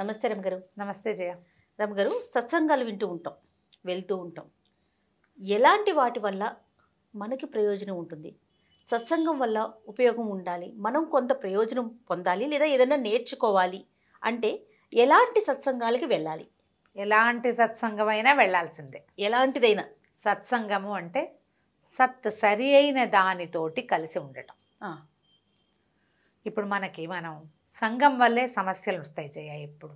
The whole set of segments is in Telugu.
నమస్తే గారు నమస్తే జయ గారు సత్సంగాలు వింటూ ఉంటాం వెళ్తూ ఉంటాం ఎలాంటి వాటి వల్ల మనకి ప్రయోజనం ఉంటుంది సత్సంగం వల్ల ఉపయోగం ఉండాలి మనం కొంత ప్రయోజనం పొందాలి లేదా ఏదైనా నేర్చుకోవాలి అంటే ఎలాంటి సత్సంగాలకి వెళ్ళాలి ఎలాంటి సత్సంగమైనా వెళ్ళాల్సిందే ఎలాంటిదైనా సత్సంగము అంటే సత్ సరి అయిన దానితోటి కలిసి ఉండటం ఇప్పుడు మనకి మనం సంఘం వల్లే సమస్యలు వస్తాయి జయ ఎప్పుడు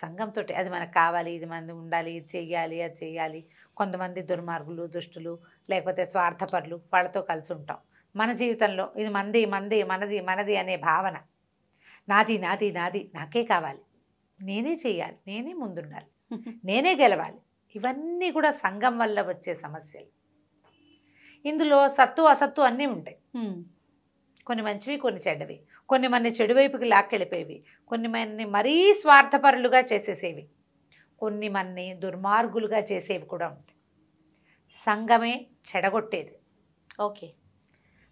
సంఘంతో అది మనకు కావాలి ఇది మంది ఉండాలి ఇది చెయ్యాలి అది చెయ్యాలి కొంతమంది దుర్మార్గులు దుష్టులు లేకపోతే స్వార్థపరులు వాళ్ళతో కలిసి ఉంటాం మన జీవితంలో ఇది మంది మంది మనది మనది అనే భావన నాది నాది నాది నాకే కావాలి నేనే చేయాలి నేనే ముందుండాలి నేనే గెలవాలి ఇవన్నీ కూడా సంఘం వల్ల వచ్చే సమస్యలు ఇందులో సత్తు అసత్తు అన్నీ ఉంటాయి కొన్ని మంచివి కొన్ని చెడ్డవి కొన్ని మన చెడువైపుకి లాక్కెళ్ళిపోయేవి కొన్ని మన్ని మరీ స్వార్థపరులుగా చేసేసేవి కొన్ని మన్ని దుర్మార్గులుగా చేసేవి కూడా ఉంటాయి సంఘమే చెడగొట్టేది ఓకే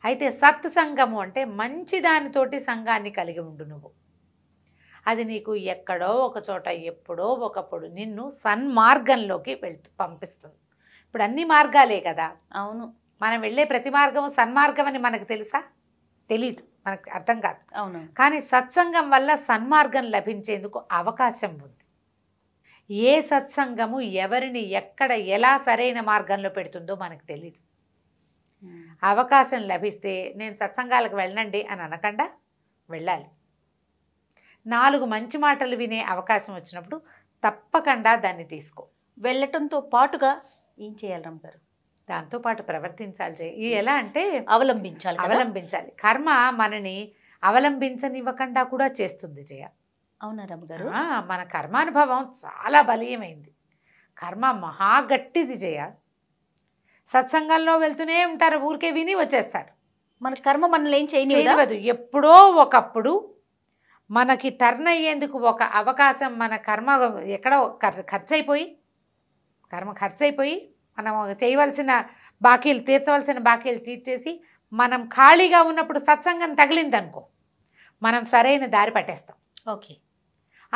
అయితే సత్ సంఘము అంటే మంచి దానితోటి సంఘాన్ని కలిగి ఉండు నువ్వు అది నీకు ఎక్కడో ఒక చోట ఎప్పుడో ఒకప్పుడు నిన్ను సన్మార్గంలోకి వెళ్తూ పంపిస్తుంది ఇప్పుడు అన్ని మార్గాలే కదా అవును మనం వెళ్ళే ప్రతి మార్గము సన్మార్గం అని మనకు తెలుసా తెలీదు మనకు అర్థం కాదు అవును కానీ సత్సంగం వల్ల సన్మార్గం లభించేందుకు అవకాశం ఉంది ఏ సత్సంగము ఎవరిని ఎక్కడ ఎలా సరైన మార్గంలో పెడుతుందో మనకు తెలియదు అవకాశం లభిస్తే నేను సత్సంగాలకు వెళ్ళండి అని అనకుండా వెళ్ళాలి నాలుగు మంచి మాటలు వినే అవకాశం వచ్చినప్పుడు తప్పకుండా దాన్ని తీసుకో వెళ్ళటంతో పాటుగా ఏం చేయాలి గారు దాంతో పాటు ప్రవర్తించాలి ఈ ఎలా అంటే అవలంబించాలి అవలంబించాలి కర్మ మనని అవలంబించనివ్వకుండా కూడా చేస్తుంది జయ అవునా రమ్మగారు మన కర్మానుభవం చాలా బలీయమైంది కర్మ మహాగట్టిది జయ సత్సంగంలో వెళ్తూనే ఉంటారు ఊరికే విని వచ్చేస్తారు మన కర్మ మనల్ని ఏం చేయలేదు ఎప్పుడో ఒకప్పుడు మనకి టర్న్ అయ్యేందుకు ఒక అవకాశం మన కర్మ ఎక్కడో ఖర్చు అయిపోయి కర్మ ఖర్చు అయిపోయి మనం చేయవలసిన బాకీలు తీర్చవలసిన బాకీలు తీర్చేసి మనం ఖాళీగా ఉన్నప్పుడు సత్సంగం తగిలిందనుకో మనం సరైన దారి పట్టేస్తాం ఓకే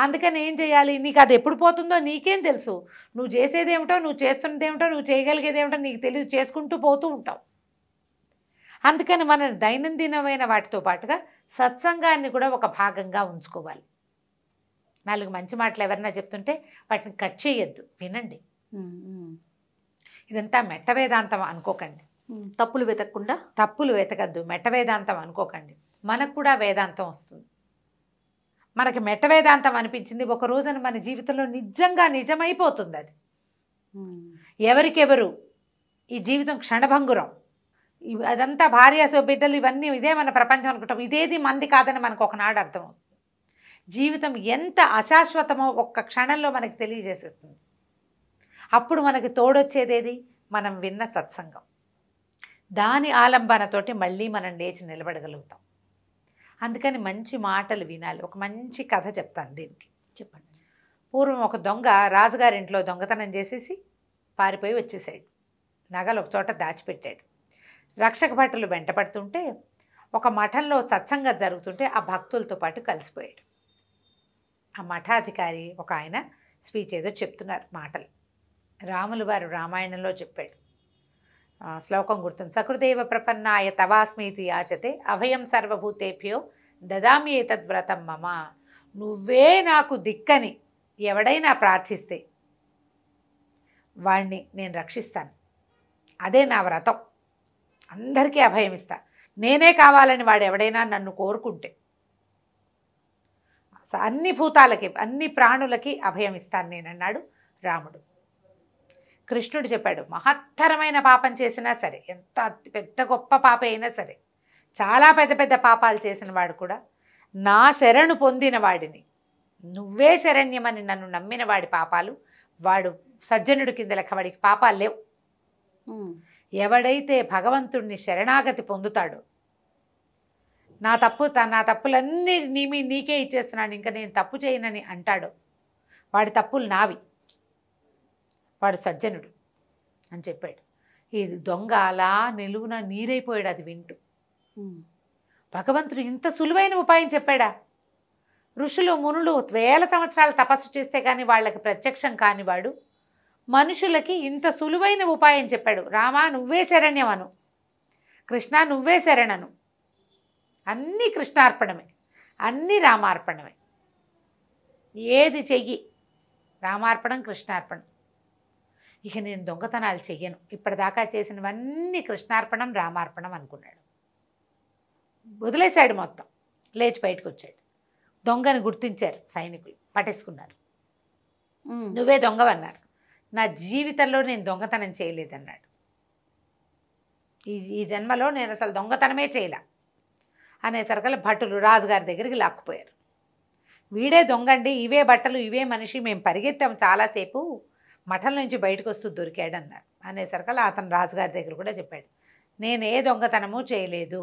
అందుకని ఏం చేయాలి నీకు అది ఎప్పుడు పోతుందో నీకేం తెలుసు నువ్వు చేసేదేమిటో నువ్వు చేస్తున్నదేమిటో నువ్వు చేయగలిగేదేమిటో నీకు తెలియదు చేసుకుంటూ పోతూ ఉంటావు అందుకని మన దైనందినమైన వాటితో పాటుగా సత్సంగాన్ని కూడా ఒక భాగంగా ఉంచుకోవాలి నాలుగు మంచి మాటలు ఎవరన్నా చెప్తుంటే వాటిని కట్ చేయొద్దు వినండి ఇదంతా మెట్ట వేదాంతం అనుకోకండి తప్పులు వెతకకుండా తప్పులు వెతకద్దు మెట్ట వేదాంతం అనుకోకండి మనకు కూడా వేదాంతం వస్తుంది మనకి మెట్ట వేదాంతం అనిపించింది ఒక రోజున మన జీవితంలో నిజంగా నిజమైపోతుంది అది ఎవరికెవరు ఈ జీవితం క్షణభంగురం అదంతా భార్య సో బిడ్డలు ఇవన్నీ ఇదే మన ప్రపంచం అనుకుంటాం ఇదేది మంది కాదని మనకు ఒకనాడు అర్థమవుతుంది జీవితం ఎంత అశాశ్వతమో ఒక్క క్షణంలో మనకి తెలియజేసేస్తుంది అప్పుడు మనకి తోడొచ్చేదేది మనం విన్న సత్సంగం దాని ఆలంబనతోటి మళ్ళీ మనం లేచి నిలబడగలుగుతాం అందుకని మంచి మాటలు వినాలి ఒక మంచి కథ చెప్తాను దీనికి చెప్పండి పూర్వం ఒక దొంగ రాజుగారింట్లో దొంగతనం చేసేసి పారిపోయి వచ్చేసాడు నగలు ఒక చోట దాచిపెట్టాడు రక్షక భటులు వెంటపడుతుంటే ఒక మఠంలో సత్సంగం జరుగుతుంటే ఆ భక్తులతో పాటు కలిసిపోయాడు ఆ మఠాధికారి ఒక ఆయన స్పీచ్ ఏదో చెప్తున్నారు మాటలు రాములు వారు రామాయణంలో చెప్పాడు శ్లోకం గుర్తుంది సకృదేవ ప్రపన్నాయ తవాస్మీతి యాచతే అభయం సర్వభూతేభ్యో దదామి ఏతద్వ్రతం మమ నువ్వే నాకు దిక్కని ఎవడైనా ప్రార్థిస్తే వాణ్ణి నేను రక్షిస్తాను అదే నా వ్రతం అందరికీ అభయం ఇస్తా నేనే కావాలని వాడు ఎవడైనా నన్ను కోరుకుంటే అన్ని భూతాలకి అన్ని ప్రాణులకి అభయం ఇస్తాను నేనన్నాడు రాముడు కృష్ణుడు చెప్పాడు మహత్తరమైన పాపం చేసినా సరే ఎంత పెద్ద గొప్ప పాప అయినా సరే చాలా పెద్ద పెద్ద పాపాలు చేసిన వాడు కూడా నా శరణు పొందిన వాడిని నువ్వే శరణ్యమని నన్ను నమ్మిన వాడి పాపాలు వాడు సజ్జనుడి కింద లెక్క వాడికి పాపాలు లేవు ఎవడైతే భగవంతుడిని శరణాగతి పొందుతాడో నా తప్పు నా తప్పులన్నీ నీ మీ నీకే ఇచ్చేస్తున్నాడు ఇంకా నేను తప్పు చేయనని అంటాడు వాడి తప్పులు నావి వాడు సజ్జనుడు అని చెప్పాడు ఈ దొంగ అలా నిలువున నీరైపోయాడు అది వింటూ భగవంతుడు ఇంత సులువైన ఉపాయం చెప్పాడా ఋషులు మునులు వేల సంవత్సరాలు తపస్సు చేస్తే కానీ వాళ్ళకి ప్రత్యక్షం కానివాడు మనుషులకి ఇంత సులువైన ఉపాయం చెప్పాడు రామా నువ్వే శరణ్యం అను కృష్ణ నువ్వే శరణను అన్నీ కృష్ణార్పణమే అన్నీ రామార్పణమే ఏది చెయ్యి రామార్పణం కృష్ణార్పణం ఇక నేను దొంగతనాలు చెయ్యను ఇప్పటిదాకా చేసినవన్నీ కృష్ణార్పణం రామార్పణం అనుకున్నాడు వదిలేశాడు మొత్తం లేచి బయటకు వచ్చాడు దొంగని గుర్తించారు సైనికులు పట్టేసుకున్నారు నువ్వే దొంగవన్నారు నా జీవితంలో నేను దొంగతనం చేయలేదన్నాడు ఈ ఈ జన్మలో నేను అసలు దొంగతనమే చేయలే అనే సరకల భటులు రాజుగారి దగ్గరికి లాక్కుపోయారు వీడే దొంగండి ఇవే బట్టలు ఇవే మనిషి మేము పరిగెత్తాం చాలాసేపు మఠం నుంచి బయటకు వస్తూ దొరికాడన్నారు అలా అతను రాజుగారి దగ్గర కూడా చెప్పాడు నేను ఏ దొంగతనము చేయలేదు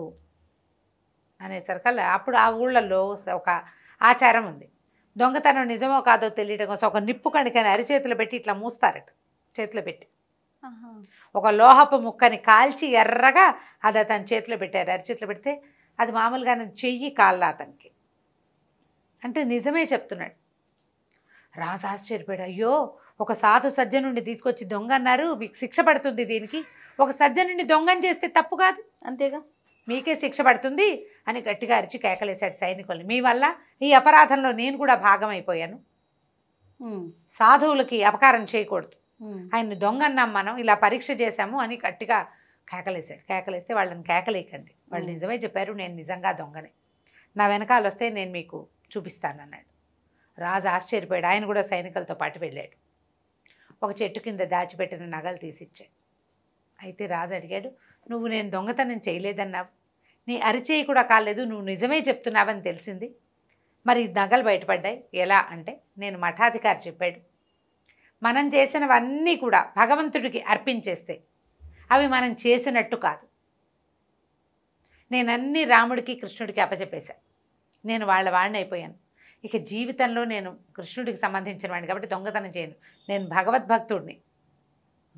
అనేసరికల్లా అప్పుడు ఆ ఊళ్ళల్లో ఒక ఆచారం ఉంది దొంగతనం నిజమో కాదో తెలియడం కోసం ఒక నిప్పు కణికని అరిచేతులు పెట్టి ఇట్లా మూస్తారట చేతిలో పెట్టి ఒక లోహపు ముక్కని కాల్చి ఎర్రగా అది అతని చేతిలో పెట్టారు అరిచేతిలో పెడితే అది మామూలుగా చెయ్యి కాళ్ళ అతనికి అంటే నిజమే చెప్తున్నాడు రాజు ఆశ్చర్యపోయాడు అయ్యో ఒక సాధు సజ్జనుండి తీసుకొచ్చి దొంగ అన్నారు మీకు శిక్ష పడుతుంది దీనికి ఒక సజ్జనుండి దొంగని చేస్తే తప్పు కాదు అంతేగా మీకే శిక్ష పడుతుంది అని గట్టిగా అరిచి కేకలేశాడు సైనికులు మీ వల్ల ఈ అపరాధంలో నేను కూడా భాగమైపోయాను సాధువులకి అపకారం చేయకూడదు ఆయన్ని దొంగన్నాం మనం ఇలా పరీక్ష చేశాము అని గట్టిగా కేకలేశాడు కేకలేస్తే వాళ్ళని కేకలేయకండి వాళ్ళు నిజమే చెప్పారు నేను నిజంగా దొంగనే నా వెనకాల వస్తే నేను మీకు చూపిస్తానన్నాడు రాజు ఆశ్చర్యపోయాడు ఆయన కూడా సైనికులతో పాటు వెళ్ళాడు ఒక చెట్టు కింద దాచిపెట్టిన నగలు తీసిచ్చా అయితే రాజు అడిగాడు నువ్వు నేను దొంగతనం చేయలేదన్నావు నీ అరిచేయి కూడా కాలేదు నువ్వు నిజమే చెప్తున్నావని తెలిసింది మరి నగలు బయటపడ్డాయి ఎలా అంటే నేను మఠాధికారి చెప్పాడు మనం చేసినవన్నీ కూడా భగవంతుడికి అర్పించేస్తే అవి మనం చేసినట్టు కాదు నేనన్నీ రాముడికి కృష్ణుడికి అప్పచెప్పేశా నేను వాళ్ళ వాడిని అయిపోయాను ఇక జీవితంలో నేను కృష్ణుడికి సంబంధించిన వాడిని కాబట్టి దొంగతనం చేయను నేను భగవద్భక్తుడిని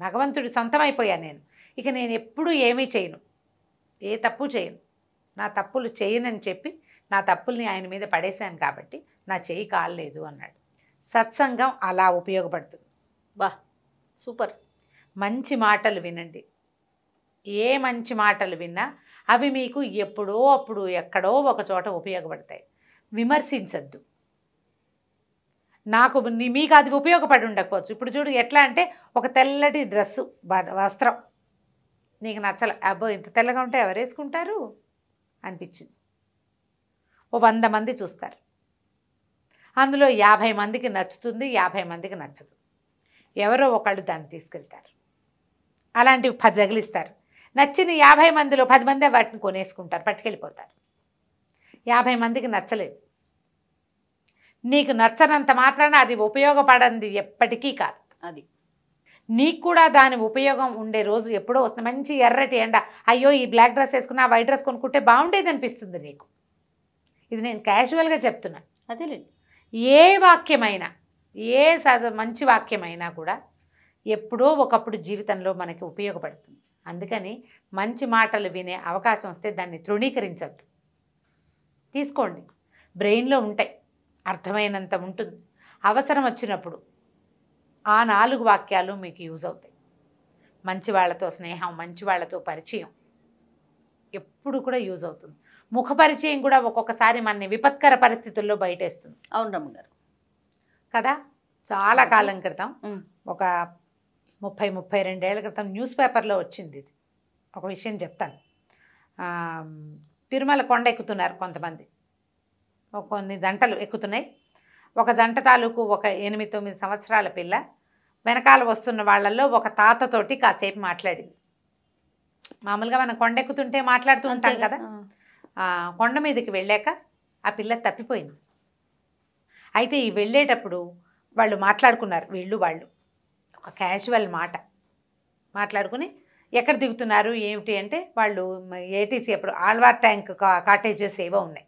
భగవంతుడి సొంతమైపోయాను నేను ఇక నేను ఎప్పుడూ ఏమీ చేయను ఏ తప్పు చేయను నా తప్పులు చేయనని చెప్పి నా తప్పుల్ని ఆయన మీద పడేశాను కాబట్టి నా చేయి కాలేదు అన్నాడు సత్సంగం అలా ఉపయోగపడుతుంది వా సూపర్ మంచి మాటలు వినండి ఏ మంచి మాటలు విన్నా అవి మీకు ఎప్పుడో అప్పుడు ఎక్కడో ఒక చోట ఉపయోగపడతాయి విమర్శించద్దు నాకు మీకు అది ఉపయోగపడి ఉండకపోవచ్చు ఇప్పుడు చూడు ఎట్లా అంటే ఒక తెల్లటి డ్రెస్సు వస్త్రం నీకు నచ్చల అబ్బో ఇంత తెల్లగా ఉంటే ఎవరు వేసుకుంటారు అనిపించింది ఓ వంద మంది చూస్తారు అందులో యాభై మందికి నచ్చుతుంది యాభై మందికి నచ్చదు ఎవరో ఒకళ్ళు దాన్ని తీసుకెళ్తారు అలాంటివి పది తగిలిస్తారు నచ్చిన యాభై మందిలో పది మందే వాటిని కొనేసుకుంటారు పట్టుకెళ్ళిపోతారు యాభై మందికి నచ్చలేదు నీకు నచ్చనంత మాత్రాన అది ఉపయోగపడంది ఎప్పటికీ కాదు అది నీకు కూడా దాని ఉపయోగం ఉండే రోజు ఎప్పుడో వస్తుంది మంచి ఎర్రటి ఎండ అయ్యో ఈ బ్లాక్ డ్రెస్ వేసుకున్నా వైట్ డ్రెస్ కొనుక్కుంటే బాగుండేది అనిపిస్తుంది నీకు ఇది నేను క్యాజువల్గా చెప్తున్నాను అదేలేండి ఏ వాక్యమైనా ఏ మంచి వాక్యమైనా కూడా ఎప్పుడో ఒకప్పుడు జీవితంలో మనకి ఉపయోగపడుతుంది అందుకని మంచి మాటలు వినే అవకాశం వస్తే దాన్ని తృణీకరించద్దు తీసుకోండి బ్రెయిన్లో ఉంటాయి అర్థమైనంత ఉంటుంది అవసరం వచ్చినప్పుడు ఆ నాలుగు వాక్యాలు మీకు యూజ్ అవుతాయి మంచి వాళ్ళతో స్నేహం మంచి వాళ్ళతో పరిచయం ఎప్పుడు కూడా యూజ్ అవుతుంది ముఖ పరిచయం కూడా ఒక్కొక్కసారి మనని విపత్కర పరిస్థితుల్లో బయటేస్తుంది అవునమ్మ గారు కదా చాలా కాలం క్రితం ఒక ముప్పై ముప్పై రెండేళ్ల క్రితం న్యూస్ పేపర్లో వచ్చింది ఇది ఒక విషయం చెప్తాను తిరుమల కొండ ఎక్కుతున్నారు కొంతమంది కొన్ని జంటలు ఎక్కుతున్నాయి ఒక జంట తాలూకు ఒక ఎనిమిది తొమ్మిది సంవత్సరాల పిల్ల వెనకాల వస్తున్న వాళ్ళల్లో ఒక తాతతోటి కాసేపు మాట్లాడింది మామూలుగా మనం ఎక్కుతుంటే మాట్లాడుతూ ఉంటాం కదా కొండ మీదకి వెళ్ళాక ఆ పిల్ల తప్పిపోయింది అయితే ఈ వెళ్ళేటప్పుడు వాళ్ళు మాట్లాడుకున్నారు వీళ్ళు వాళ్ళు ఒక క్యాజువల్ మాట మాట్లాడుకుని ఎక్కడ దిగుతున్నారు ఏమిటి అంటే వాళ్ళు ఏటీసీ అప్పుడు ఆల్వార్ ట్యాంక్ కాటేజెస్ ఏవో ఉన్నాయి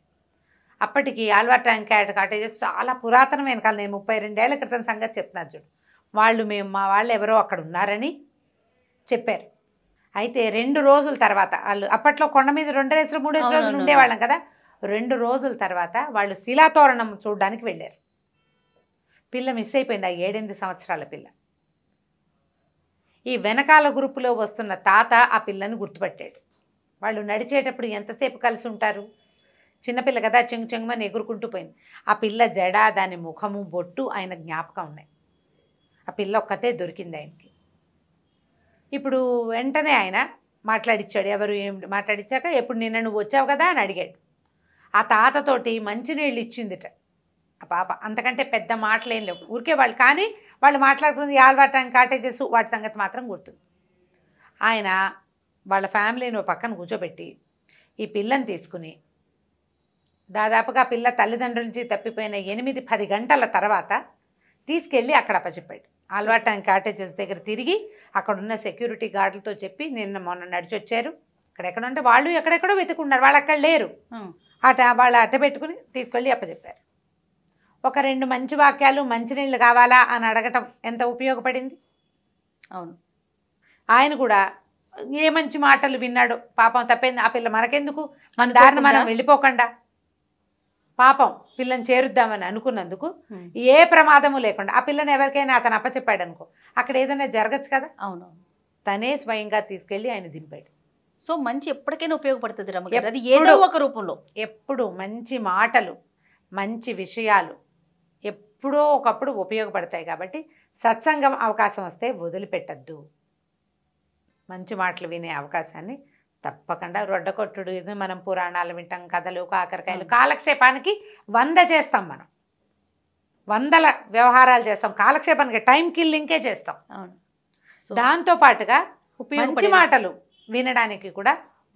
అప్పటికి ఆల్వా ట్యాంక్ క్యాట్ కాటేజెస్ చాలా పురాతనమైన కాలం నేను ముప్పై రెండేళ్ల క్రితం సంగతి చెప్తున్నాను చూడు వాళ్ళు మేము మా వాళ్ళు ఎవరో అక్కడ ఉన్నారని చెప్పారు అయితే రెండు రోజుల తర్వాత వాళ్ళు అప్పట్లో కొండ మీద రెండేసి మూడేసి రోజులు ఉండేవాళ్ళం కదా రెండు రోజుల తర్వాత వాళ్ళు శిలాతోరణం చూడడానికి వెళ్ళారు పిల్ల మిస్ అయిపోయింది ఆ ఏడెనిమిది సంవత్సరాల పిల్ల ఈ వెనకాల గ్రూపులో వస్తున్న తాత ఆ పిల్లని గుర్తుపట్టాడు వాళ్ళు నడిచేటప్పుడు ఎంతసేపు కలిసి ఉంటారు చిన్నపిల్ల కదా చెంగు చెంగుమని ఎగురుకుంటూ పోయింది ఆ పిల్ల జడ దాని ముఖము బొట్టు ఆయన జ్ఞాపకం ఉన్నాయి ఆ పిల్ల ఒక్కతే దొరికింది ఆయనకి ఇప్పుడు వెంటనే ఆయన మాట్లాడిచ్చాడు ఎవరు ఏం మాట్లాడిచ్చాక ఎప్పుడు నిన్న నువ్వు వచ్చావు కదా అని అడిగాడు ఆ తాతతోటి మంచినీళ్ళు ఇచ్చిందిట ఆ పాప అంతకంటే పెద్ద మాటలు ఏం లేవు ఊరికే వాళ్ళు కానీ వాళ్ళు మాట్లాడుకున్నది ఆల్వాటానికి కాటేజెస్ వాటి సంగతి మాత్రం గుర్తు ఆయన వాళ్ళ ఫ్యామిలీని పక్కన కూర్చోబెట్టి ఈ పిల్లని తీసుకుని దాదాపుగా పిల్ల తల్లిదండ్రుల నుంచి తప్పిపోయిన ఎనిమిది పది గంటల తర్వాత తీసుకెళ్ళి అక్కడ అప్పచెప్పాడు అలవాటు టైం కాటేజెస్ దగ్గర తిరిగి అక్కడ ఉన్న సెక్యూరిటీ గార్డులతో చెప్పి నిన్న మొన్న నడిచొచ్చారు అక్కడెక్కడ ఉంటే వాళ్ళు ఎక్కడెక్కడో వెతుకున్నారు వాళ్ళు అక్కడ లేరు అట వాళ్ళు అట్ట పెట్టుకుని తీసుకెళ్ళి అప్పచెప్పారు ఒక రెండు మంచి వాక్యాలు మంచినీళ్ళు కావాలా అని అడగటం ఎంత ఉపయోగపడింది అవును ఆయన కూడా ఏ మంచి మాటలు విన్నాడు పాపం తప్పేంది ఆ పిల్ల మనకెందుకు మన దారిని మనం వెళ్ళిపోకుండా పాపం పిల్లని చేరుద్దామని అనుకున్నందుకు ఏ ప్రమాదము లేకుండా ఆ పిల్లని ఎవరికైనా అతను అప్పచెప్పాడు అనుకో అక్కడ ఏదైనా జరగచ్చు కదా అవును తనే స్వయంగా తీసుకెళ్ళి ఆయన దింపాడు సో మంచి ఎప్పటికైనా ఉపయోగపడుతుంది రమ్మ అది ఏదో ఒక రూపంలో ఎప్పుడు మంచి మాటలు మంచి విషయాలు ఎప్పుడో ఒకప్పుడు ఉపయోగపడతాయి కాబట్టి సత్సంగం అవకాశం వస్తే వదిలిపెట్టద్దు మంచి మాటలు వినే అవకాశాన్ని తప్పకుండా రొడ్డకొట్టుడు ఇది మనం పురాణాలు వింటాం కథలు కాకరకాయలు కాలక్షేపానికి వంద చేస్తాం మనం వందల వ్యవహారాలు చేస్తాం కాలక్షేపానికి టైం కిల్లింగ్కే చేస్తాం దాంతో పాటుగా మంచి మాటలు వినడానికి కూడా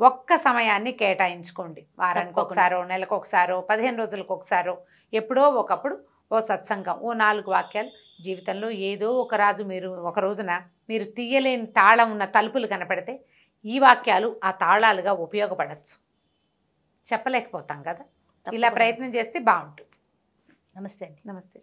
ఒక్క సమయాన్ని కేటాయించుకోండి వారానికి ఒకసారో నెలకు ఒకసారో పదిహేను రోజులకు ఒకసారో ఎప్పుడో ఒకప్పుడు ఓ సత్సంగం ఓ నాలుగు వాక్యాలు జీవితంలో ఏదో ఒక రాజు మీరు ఒక రోజున మీరు తీయలేని తాళం ఉన్న తలుపులు కనపడితే ఈ వాక్యాలు ఆ తాళాలుగా ఉపయోగపడచ్చు చెప్పలేకపోతాం కదా ఇలా ప్రయత్నం చేస్తే బాగుంటుంది నమస్తే అండి నమస్తే